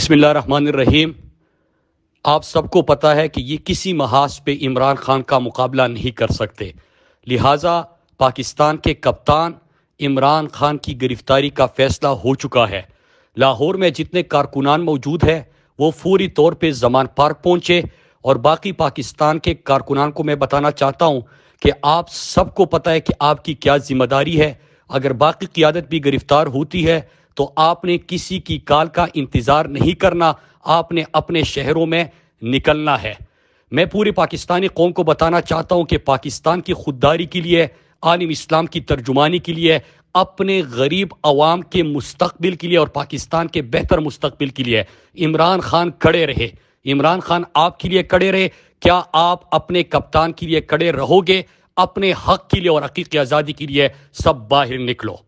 रहीम आप सबको पता है कि ये किसी महाज पे इमरान खान का मुकाबला नहीं कर सकते लिहाजा पाकिस्तान के कप्तान इमरान खान की गिरफ्तारी का फैसला हो चुका है लाहौर में जितने कारकुनान मौजूद है वो फूरी तौर पर जमान पार्क पहुंचे और बाकी पाकिस्तान के कारकुनान को मैं बताना चाहता हूं कि आप सबको पता है कि आपकी क्या जिम्मेदारी है अगर बाकी क्यादत भी गिरफ्तार होती है तो आपने किसी की काल का इंतज़ार नहीं करना आपने अपने शहरों में निकलना है मैं पूरे पाकिस्तानी कौम को बताना चाहता हूं कि पाकिस्तान की खुददारी के लिए आलिम इस्लाम की तर्जुमानी के लिए अपने गरीब आवाम के मुस्तबिल के लिए और पाकिस्तान के बेहतर मुस्तबिल के लिए इमरान खान खड़े रहे इमरान खान आपके लिए खड़े रहे क्या आप अपने कप्तान के लिए खड़े रहोगे अपने हक के लिए और हकीकी आज़ादी के लिए सब बाहर निकलो